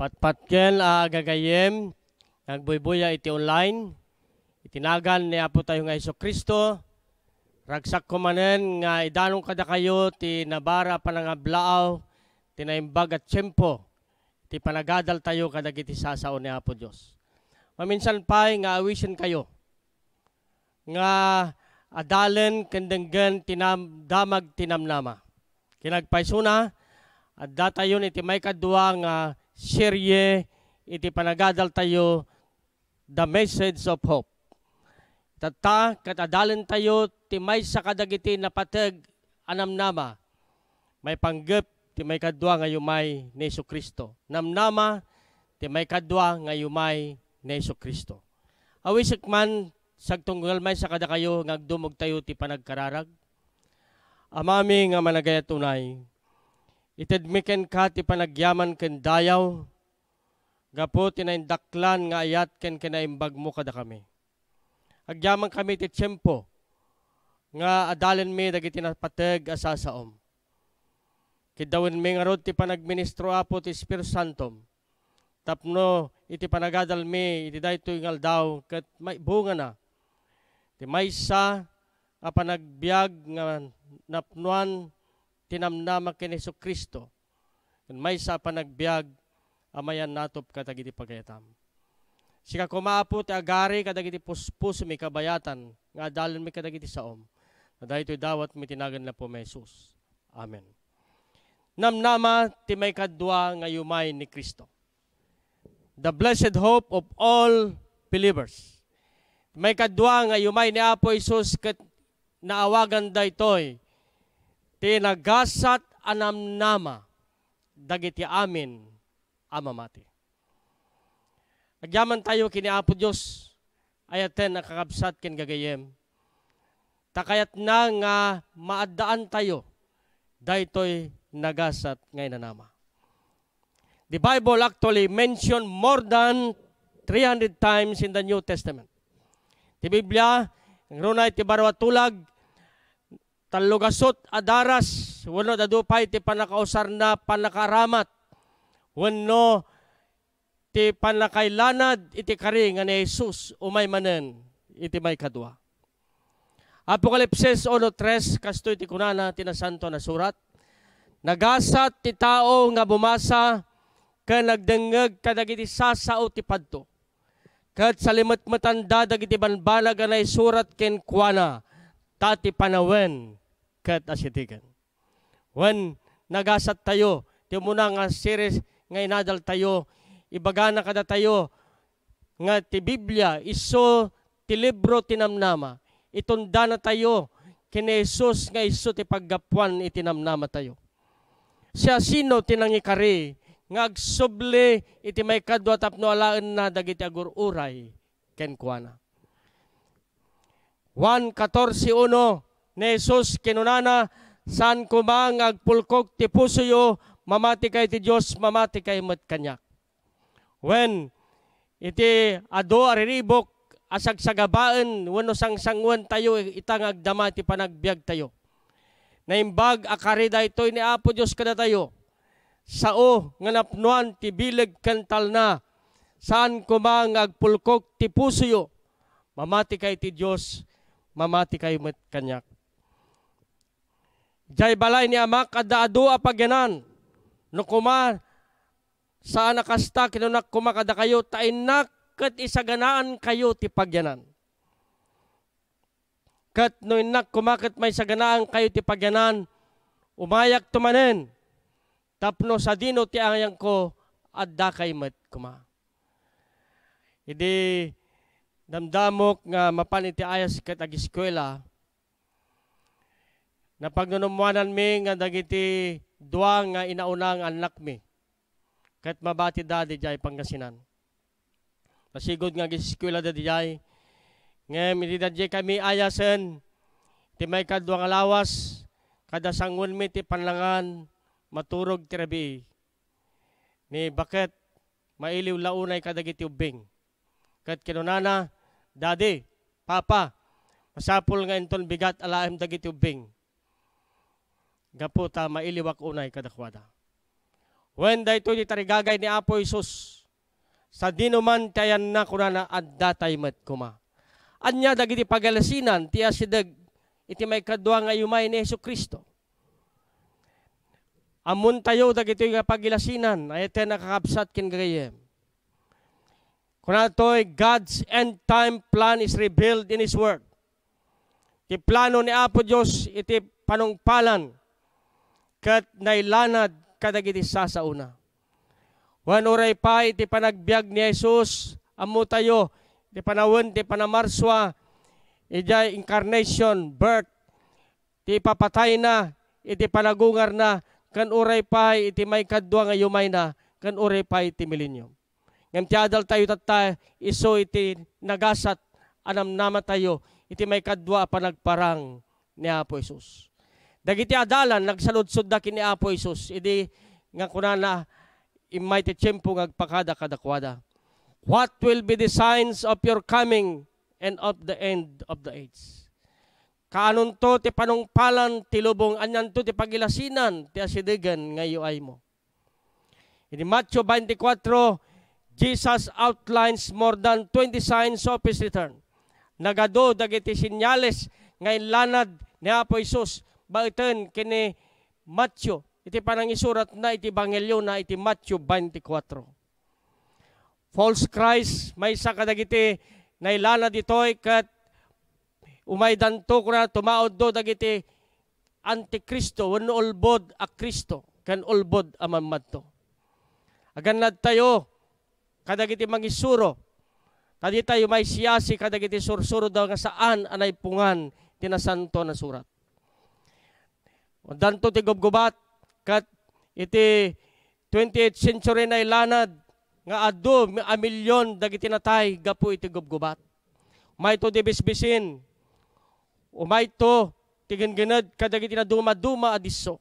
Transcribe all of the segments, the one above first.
Patpatkel uh, ah, gagayem, nagbuybuya iti online, itinagan ni Apo tayo nga Iso Kristo, ragsak ko manen nga idanong kada kayo ti nabara panangablaaw, tinaimbag at tiyempo, ti panagadal tayo kadag iti sasao ni Apo Diyos. Maminsan pa nga awisin kayo, nga adalen kendenggen tinam damag tinamnama. Kinagpaisuna, at datayon iti may kadwa nga serye iti panagadal tayo The Message of Hope. Tata, katadalan tayo ti may sa kadagiti napatag anamnama. May panggap ti may kadwa nga yumay ni Yesu Kristo. Namnama ti may kadwa nga yumay ni Yesu Kristo. Awisik man sagtunggal may sa kada kayo ngagdumog tayo ti panagkararag. Amami nga managaya tunay, Itedmiken ka ti panagyaman ken dayaw, gapo tinayindaklan nga ayat ken kinaimbag mo kada kami. Agyaman kami ti tiyempo, nga adalen mi dagiti napateg asasaom. Kidawin mi nga rod ti panagministro apo ti Espiritu Santom. Tapno iti panagadal mi iti daytoy nga aldaw, ket may bunga na. Ti maysa a panagbiag nga napnuan tinamnama ken Hesus Kristo ken maysa panagbiag amayan natop katagiti pagayatam. Sika kumaapo ti agari kadagiti puspus mi kabayatan nga adalon mi kadagiti saom. Na dahito dawat mi tinagan na po may Jesus. Amen. Namnama ti may kadwa nga ni Kristo. The blessed hope of all believers. May kadwa ngayumay ni Apo Isus kat naawagan daytoy tinagasat nama dagiti amin amamati. Agyaman tayo kini Apo Dios ayaten nakakabsat ken gagayem. Takayat na nga maadaan tayo daytoy nagasat ngay nanama. The Bible actually mentioned more than 300 times in the New Testament. Ti Biblia, ngrunay ti barwa tulag Talugasot adaras, wano dadupay ti panakausar na panakaramat, wano ti panakailanad iti kari nga ni Jesus umay manen iti may kadwa. Apokalipsis 1.3 kasto iti kunana tinasanto na surat. Nagasat ti tao nga bumasa ka nagdengeg kadagiti sasao ti padto. Kat salimat matanda dagiti banbanag na surat ken kuana tati panawen kat asitikan. When nagasat tayo, ti muna nga series nga inadal tayo, ibagana kada tayo, nga ti Biblia, iso ti libro tinamnama, itunda na tayo, kini Jesus nga iso ti paggapuan itinamnama tayo. Siya sino tinangikari, nga agsuble iti may kadwa tapno alaan na dagiti agururay ken kuana. 1.14.1 ni Jesus kinunana saan kumang agpulkog ti puso yo mamati kay ti Dios mamati kay met kanyak when iti ado ariribok asag sagabaen wenno sangsangwen tayo itang agdama ti panagbiag tayo naimbag akarida itoy ni Apo Dios kada tayo sao nga napnuan ti bileg kantal na saan kumang agpulkog ti puso yo mamati kay ti Dios mamati kay met kanyak Jay balay ni ama kadaadua pagyanan. No kuma sa nakasta kinunak kuma kada kayo tainak ket isaganaan kayo ti pagyanan. Kat no inak kumakat may saganaan kayo ti pagyanan umayak tumanen. Tapno sa dino ti ayang ko adda kay met kuma. Idi damdamok nga mapaniti ayas kat agiskwela Napagnunumuanan mi nga dagiti dua nga inaunang anak mi. Kahit mabati dadi jay Pangasinan. Pasigod nga giskwela dadi jay. Ngem iti dadje kami ayasen ti may kadwa alawas, kada sangon mi ti panlangan maturog ti rabi. Ni baket mailiw launay kadagiti ubing. Kat kinunana, dadi, Papa, masapul nga inton bigat alaem dagiti ubing Gaputa mailiwak unay kadakwada. When dayto di tarigagay ni Apo Isus, sa dinuman tayan na kunana at datay met kuma. Anya dagiti pagalasinan, tiya sidag iti may kadwa nga yumay ni Yesu Kristo. Amun tayo dagiti yung pagilasinan, ayaten nakakabsat kin gayem. Kunatoy, God's end time plan is revealed in His Word. Ti plano ni Apo Diyos iti panungpalan kat nailanad kadagiti una. Wan oray pa iti panagbiag ni Jesus amu tayo iti panawen ti panamarswa ijay incarnation birth ti papatay na iti panagungar na kan oray pa iti may kadwa nga yumay na kan oray pa iti milenyo. Ngem ti adal tayo tatta iso iti nagasat anam nama tayo iti may kadwa panagparang ni Apo Jesus. Dagiti adalan, nagsaludsod da kini Apo Isus. Idi nga kunana, imayte tiyempo ngagpakada kadakwada. What will be the signs of your coming and of the end of the age? Kaanon to ti panungpalan ti lubong anyan to ti pagilasinan ti asidigan ngayo ay mo. In Matthew 24, Jesus outlines more than 20 signs of His return. Nagado dagiti sinyales ngay lanad ni Apo Isus bauten kini Matthew. Iti panang isurat na iti Bangelyo na iti Matthew 24. False Christ, may isa kadagiti na ilana ditoy kat umay danto ko na tumaod do dagiti antikristo wenno ulbod a Kristo kan ulbod a mamadto agan tayo kadagiti mangisuro tadi tayo may siyasi kadagiti sursuro daw nga saan anay pungan tinasanto na surat Danto ti gubgubat kat iti 28th century na ilanad nga addo a milyon dagiti natay gapu iti gubgubat. Mayto di bisbisin. Umay to tiginginad kadagiti na dumaduma adisso.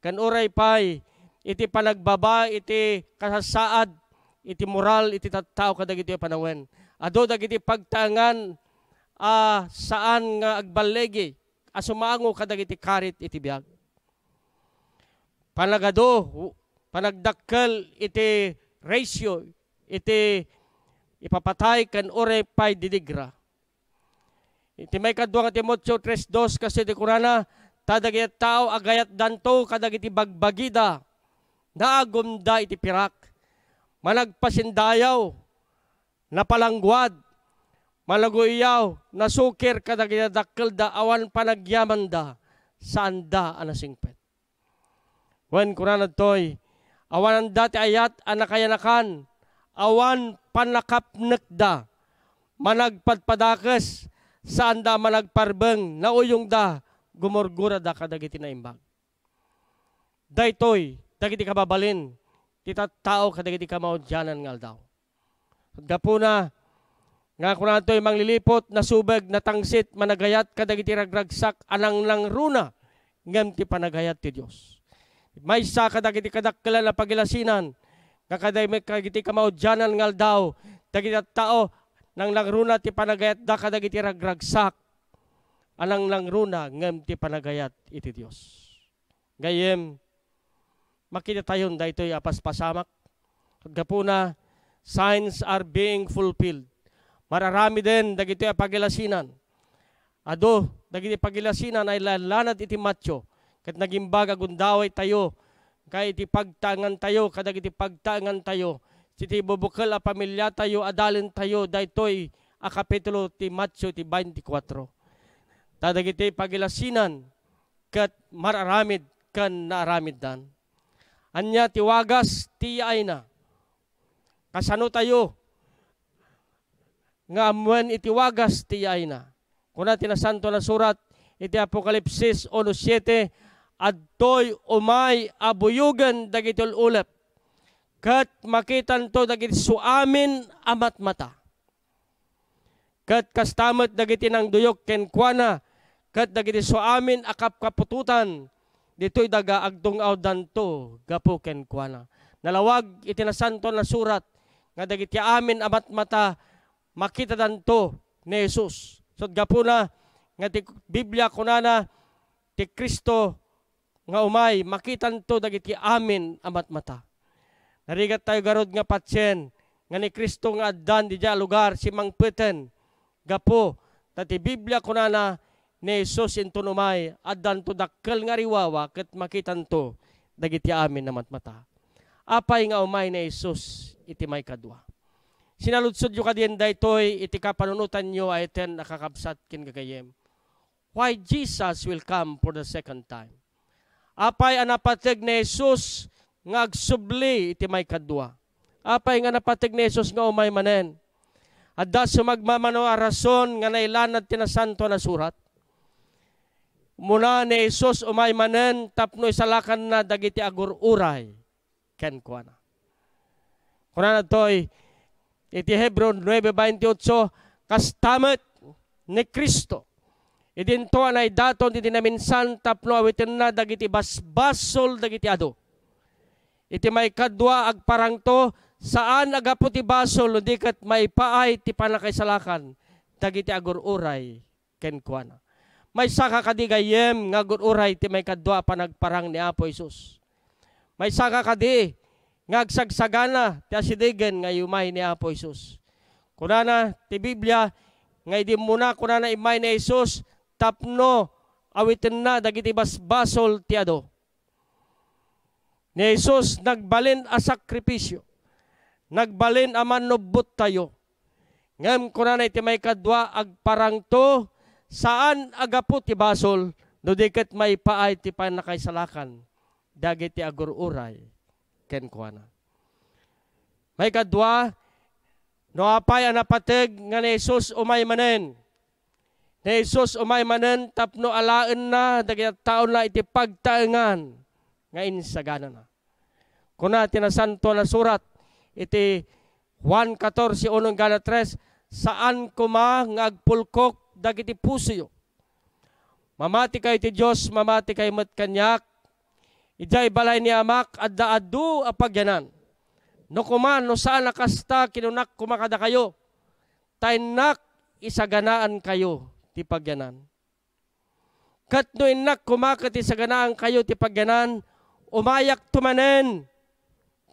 Kan uray pay iti panagbaba iti kasasaad iti moral iti tattao kadagiti panawen. Ado dagiti pagtangan uh, saan nga agballegi asumango kadag iti karit iti biag. Panagado, panagdakkel iti ratio, iti ipapatay kan ore pay didigra. Iti may kadwa nga Timoteo 3.2 kasi di kurana, tadagyat tao agayat danto kadag bagbagida, naagumda iti pirak, managpasindayaw, napalangguad, Malago iyaw, nasukir kada ginadakkel da awan panagyaman da, saan anasingpet. When kuranad toy, awan ang dati ayat anakayanakan, awan panakapnek da, managpadpadakes sanda da managparbeng, nauyong da, gumurgura da kadagiti na imbag. Daytoy, dagiti kababalin, tita tao kadagiti kamao dyanan ngal daw. Gapuna, nga kung nato manglilipot na subag na tangsit managayat kadagiti ragragsak anang lang runa ngem ti panagayat ti Dios. May sa kadagiti kadakkala na pagilasinan nga kaday may kagiti kamaudyanan ngal daw dagiti tao nang langruna ti panagayat da kadagiti ragragsak anang langruna ngem ti panagayat iti Dios. Gayem makita tayon daytoy apaspasamak. Kagapuna signs are being fulfilled Mararami din dagiti pagilasinan. Ado, dagiti pagilasinan ay lalanad iti matyo. Kat baga gundaway tayo. Kay iti pagtangan tayo, kadag iti pagtangan tayo. Iti bubukal a pamilya tayo, adalin tayo, daytoy a kapitulo ti Matyo ti 24. Tadag iti pagilasinan, kat mararamid kan naaramid dan. Anya tiwagas ti ay na. Kasano tayo, nga amuan iti wagas ti ayna. Kuna tinasanto na surat iti Apokalipsis 1.7 Adtoy umay abuyugan dagiti ulep kat makitan to dagiti suamin amat mata. Kat kastamat dagiti nang duyok ken kuana kat dagiti suamin akap kapututan ditoy daga agdong awdanto gapo ken kuana. Nalawag itinasanto na surat nga dagiti amin amat mata makita danto ni Jesus. So na, nga ti Biblia kunana ti Kristo nga umay makita to dagiti amin amat mata. Narigat tayo garod nga patsyen nga ni Kristo nga addan di lugar si Mangpeten gapo dati Biblia kunana ni Jesus into numay addan to dakkel nga riwawa ket makitan to dagiti amin namat mata. Apay nga umay ni Jesus iti may kadwa. Sinaludsod yu kadien daytoy iti kapanunutan nyo ay ten nakakabsat kin gagayem. Why Jesus will come for the second time? Apay anapateg ni Jesus ngagsubli iti may kadwa. Apay nga napateg ni Jesus nga umay manen. Adda sumagmamano arason nga nailanad tinasanto na surat. Muna ni Jesus umay manen tapno isalakan na dagiti agururay. ken kuana. Kuna na to'y Iti Hebron 9.28, Kastamat ni Kristo. Idinto anay daton iti namin santa tapno awitin na dagiti basbasol dagiti ado. Iti may kadwa agparang to saan agapo ti basol undi kat may paay ti panakaisalakan dagiti agururay ken kuana. May saka kadi gayem nga agururay ti may kadwa panagparang ni Apo Isus. May saka kadi Ngagsagsagana ti asidigen nga yumay ni Apo Isus. Kunana ti Biblia nga idi muna kunana imay ni Isus tapno awiten na dagiti basbasol ti ado. Ni Isus nagbalin a sakripisyo. nagbalin a manubot tayo. Ngem kunana iti may kadwa agparangto saan agapot ti basol no diket may paay ti panakaisalakan dagiti agururay ken kuana. May kadwa, no apay anapateg nga ni Jesus umay manen. Ni Jesus umay manen tapno alaen na dagiti taon na iti pagtaengan nga insagana na. Kuna tinasanto na surat iti 1.14 unong gana 3 saan kuma nga agpulkok dagiti puso mamati kay ti Dios mamati kay met kanyak Ijay balay ni amak adda addu apagyanan. No kuman no saan nakasta kinunak kumakada kayo. Tainak isaganaan kayo ti pagyanan. Kat no inak kumakati isaganaan kayo ti pagyanan umayak tumanen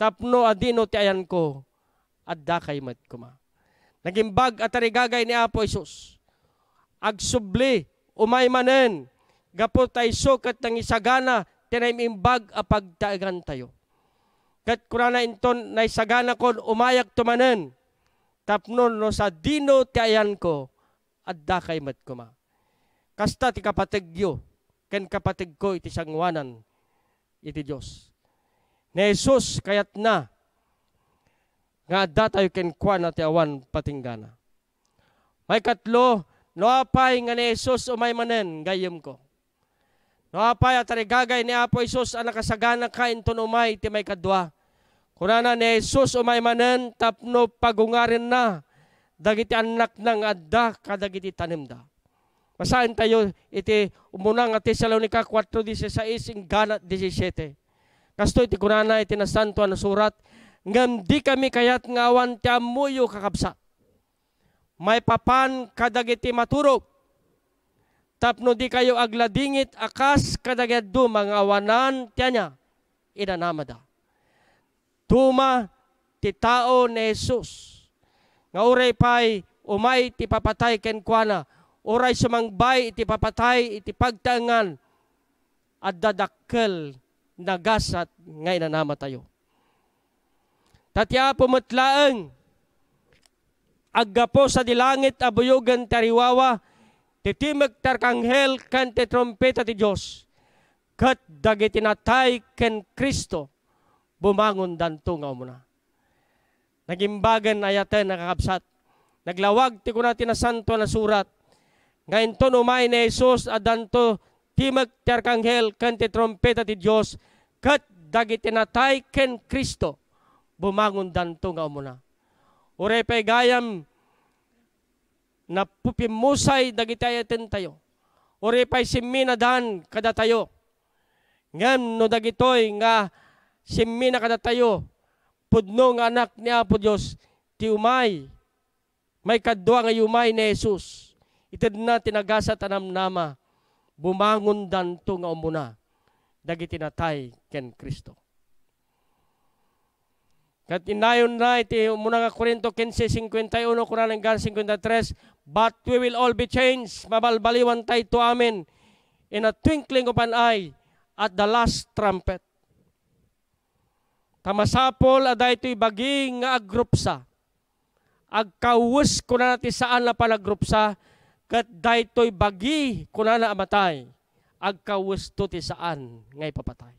tapno adino ti ayan ko adda kay mat kuma. Naging bag at arigagay ni Apo Isus. Agsubli, umay manen, gapot ay sukat ng isagana a apagtaagan tayo. Kat kurana inton na sagana ko umayak tumanen Tapnon no sa dino ti ayan ko adda kay mat kuma. Kasta ti kapatigyo ken kapatig ko iti sangwanan iti Dios. Ni Jesus kayat na nga adda tayo ken kuan ti awan patinggana. May katlo, no apay nga ni Jesus umay manen gayem ko. No apay at gagay ni Apo Isus ang nakasagana ka intunumay ti may kadwa. Kunana ni Jesus umay manen tapno pagungarin na dagiti anak ng adda kadagiti tanimda. da. tayo iti umunang at Tesalonica 4.16 ganat 17. Kasto iti kunana iti na santo ang surat ngam di kami kayat ngawan ti amuyo kakabsa. May papan kadagiti maturok tapno di kayo agladingit akas kadagyaddo mga awanan tiyanya inanamada. Tuma ti tao ni Jesus. Nga uray pay umay ti papatay ken kuana. Uray sumangbay iti papatay iti pagtangan at dadakkel nagasat nga inanama tayo. Tatya pumatlaang aggapo sa dilangit abuyogan tariwawa titimag tarkanghel kan te trompeta ti Diyos, kat dagiti natay ken Kristo, bumangon danto nga umuna. Nagimbagan ayaten nakakabsat, naglawag ti kuna ti na santo na surat, ngayon to umay ni Jesus adanto timag ti arkanghel kan ti trompeta ti Diyos, kat dagiti natay ken Kristo, bumangon danto nga umuna. pa'y gayam, na pupimusay dagiti ayaten tayo. Uri pa'y siminadan kada tayo. Ngem no dagitoy nga simina kada tayo pudno nga anak ni Apo Dios ti umay may kadwa nga umay ni Jesus. Ited na tinagasa tanam nama bumangon danto nga umuna dagiti natay ken Kristo. Kat inayon na iti muna nga Korinto 15:51 kunan ng 53 but we will all be changed mabalbaliwan tayo to amin in a twinkling of an eye at the last trumpet. Tamasapol aday ito'y baging nga agrupsa. Agkawus ko na natin saan na palagrupsa kat daytoy bagi kuna na amatay to ti saan ngay papatay.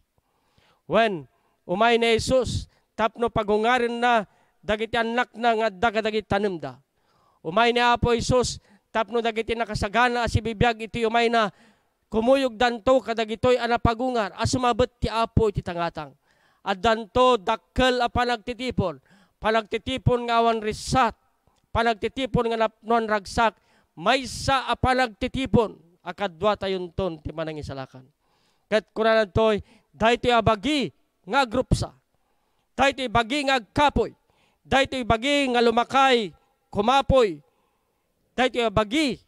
When umay ni Jesus tapno pagungarin na dagiti anak na nga dagadagiti tanim da. Umay ni Apo Isus, tapno dagiti nakasagana as ibibiyag iti umay na kumuyog danto kadagitoy anapagungar as sumabot ti Apo iti tangatang. At danto dakkel a panagtitipon, panagtitipon nga awan risat, panagtitipon nga non ragsak, may sa a panagtitipon, akadwa tayon ton ti manangisalakan. Kat kunanan toy, dahito abagi nga grupsa Dahito'y baging agkapoy. Dahito'y baging nga lumakay, kumapoy. Dahito'y bagi.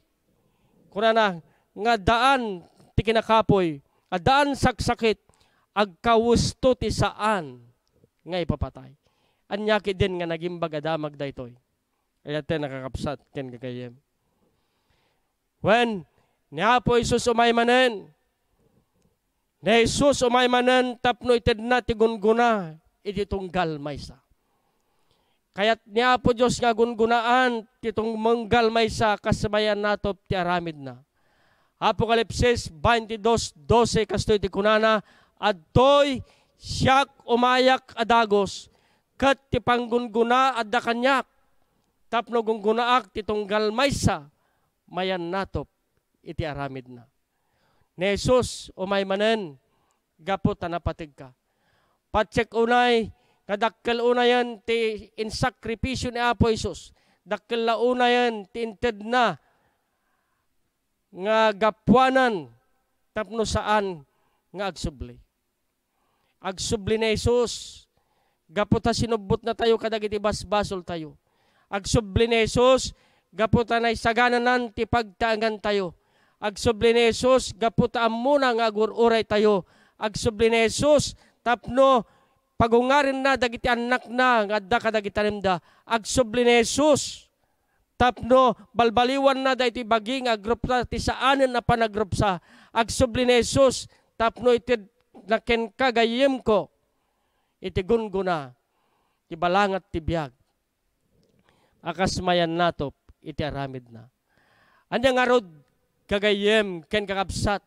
Kuna na, nga daan ti kinakapoy. A daan saksakit, agkawusto ti saan nga ipapatay. Anyaki din nga naging bagadamag daytoy. Kaya tayo nakakapsat, ken gagayem. When, niya Apo Isus umay manen, na Isus umay manen, tapno ited na ti ititunggal maysa. Kaya't niya po Diyos nga gungunaan titong manggal maysa kasabayan natop ti aramid na. Apokalipsis 22:12 kastoy ti kunana adtoy siyak umayak adagos ket ti panggunguna adda kanyak tapno gungunaak titunggal maysa mayan natop iti aramid na. Ni umay manen gapo tanapatig ka. Patsek unay, kadakkel unayan ti in sakripisyo ni Apo Isus. Dakkel la unayan ti inted na nga gapuanan tapno saan nga agsubli. Agsubli ni Isus. Gaputa sinubot na tayo kadagiti basbasol tayo. Agsubli ni Isus. Gaputa na isagananan ti pagtaangan tayo. Agsubli ni Jesus, gaputaan muna nga agururay tayo. Agsubli ni Jesus, tapno pagungarin na dagiti anak na ngadda kadagitanim da agsubli ni Jesus tapno balbaliwan na da iti baging agrup ti saanen na panagrupsa sa agsubli ni Jesus tapno iti naken kagayim ko iti gunguna ti balangat ti biag akasmayan natop iti aramid na anyang arod kagayem ken kakabsat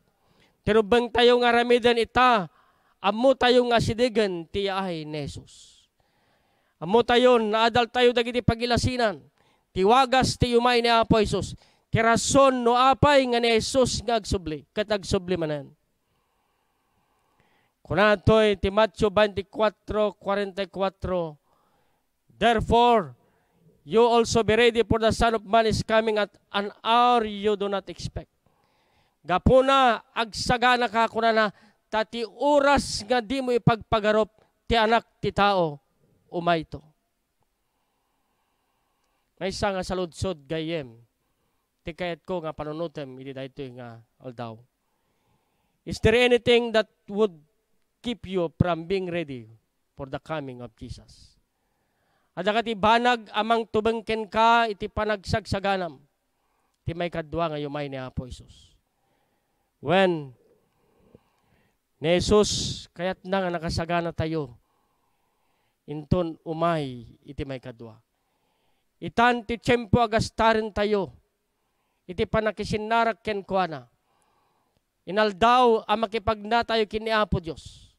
Pero bang tayo nga ramidan ita, Amo tayo nga sidigan ti ahay ni Jesus. Amo tayo naadal tayo dagiti pagilasinan. Tiwagas ti umay ni Apo Jesus. Ti no apay nga ni Jesus nga agsubli. Kat agsubli manan. Kunatoy ti Matthew 24:44 Therefore you also be ready for the Son of Man is coming at an hour you do not expect. Gapuna agsagana ka kuna na tati oras nga di mo ipagpagarop ti anak ti tao umay to. May isa nga saludsod gayem ti kayat ko nga panunutem iti dayto nga aldaw. Is there anything that would keep you from being ready for the coming of Jesus? Adakati banag amang tubengken ka iti panagsagsaganam ti may kadwa nga yumay ni Apo Isus. When Ni Jesus, kaya't na nga nakasagana tayo. Inton umay, iti may kadwa. Itan ti tiyempo agastaren tayo. Iti panakisinarak ken kuana. Inaldaw ang makipagna tayo kini Apo Diyos.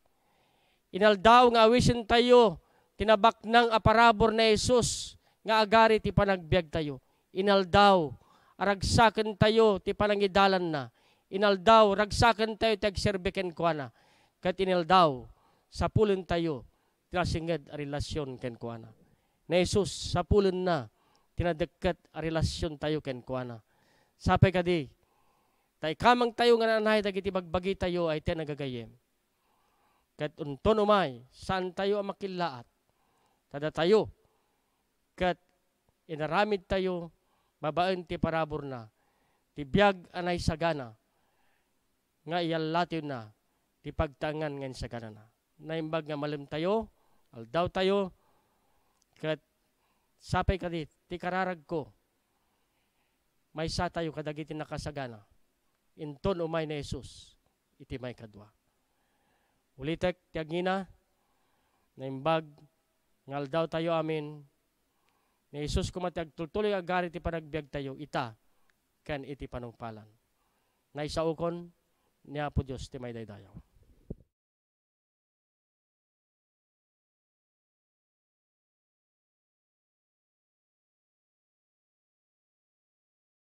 Inaldaw nga awisin tayo tinabak ng aparabor na Jesus nga agari ti panagbiag tayo. Inaldaw aragsaken tayo ti panangidalan na inaldaw, ragsaken tayo tag serbiken kuana. Kat inaldaw, sapulin tayo, tinasinged a relasyon ken kuana. Na Jesus, sapulin na, tinadagkat a relasyon tayo ken kuana. Sapay kadi, tay kamang tayo nga nanay dagiti bagbagi tayo ay ten nagagayem. Kat unton umay, saan tayo ang makilaat? Tada tayo, kat inaramid tayo, babaan ti parabor na, ti biyag anay sagana, nga iyalatyo na ti pagtangan ngayon sa kanana. Naimbag nga malim tayo, aldaw tayo, kat sapay ka di, ti kararag ko, may sa tayo kadagiti nakasagana. Inton umay na Jesus, iti may kadwa. Ulitek, tiagina, naimbag, ngaldaw tayo amin, ni Jesus kumatiag tultuloy agari ti panagbiag tayo, ita, kan iti panungpalan. ukon, niya po Diyos, ti may daydayaw.